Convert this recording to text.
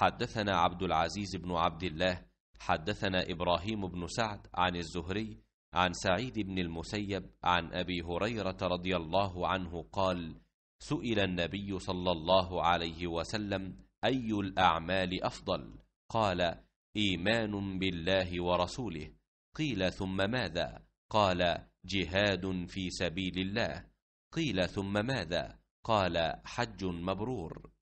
حدثنا عبد العزيز بن عبد الله حدثنا إبراهيم بن سعد عن الزهري عن سعيد بن المسيب عن أبي هريرة رضي الله عنه قال سئل النبي صلى الله عليه وسلم أي الأعمال أفضل قال إيمان بالله ورسوله قيل ثم ماذا قال جهاد في سبيل الله قيل ثم ماذا قال حج مبرور